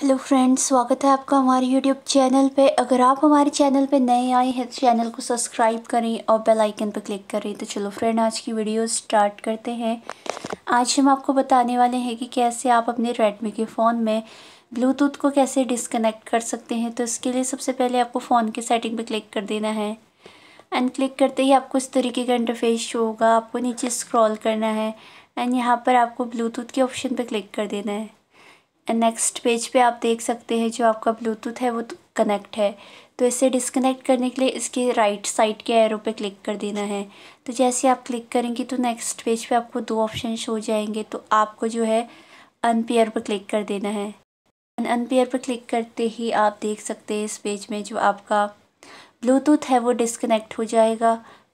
hello friends स्वागत है आपका हमारे यूट्यूब चैनल पे अगर आप हमारे चैनल पे नए आए हैं तो चैनल को सब्सक्राइब करें और बेल आइकन पर क्लिक करें तो चलो फ्रेंड आज की वीडियो स्टार्ट करते हैं आज हम आपको बताने वाले हैं कि कैसे आप अपने रेडमी के फ़ोन में ब्लूटूथ को कैसे डिसकनेक्ट कर सकते हैं तो इसके लिए सबसे पहले आपको फ़ोन की सेटिंग पर क्लिक कर देना है एंड क्लिक करते ही आपको इस तरीके का इंटरफेस शो होगा आपको नीचे स्क्रॉल करना है एंड यहाँ पर आपको ब्लूटूथ के ऑप्शन पर क्लिक कर देना है नेक्स्ट पेज पे आप देख सकते हैं जो आपका ब्लूटूथ है वो कनेक्ट तो है तो इसे डिसकनेक्ट करने के लिए इसके राइट साइड के एरो पे क्लिक कर देना है तो जैसे आप क्लिक करेंगे तो नेक्स्ट पेज पे आपको दो ऑप्शन शो जाएंगे तो आपको जो है अनपेयर पर क्लिक कर देना है अनपेयर पर क्लिक करते ही आप देख सकते हैं इस पेज में जो आपका ब्लूटूथ है वो डिसकनेक्ट हो जाएगा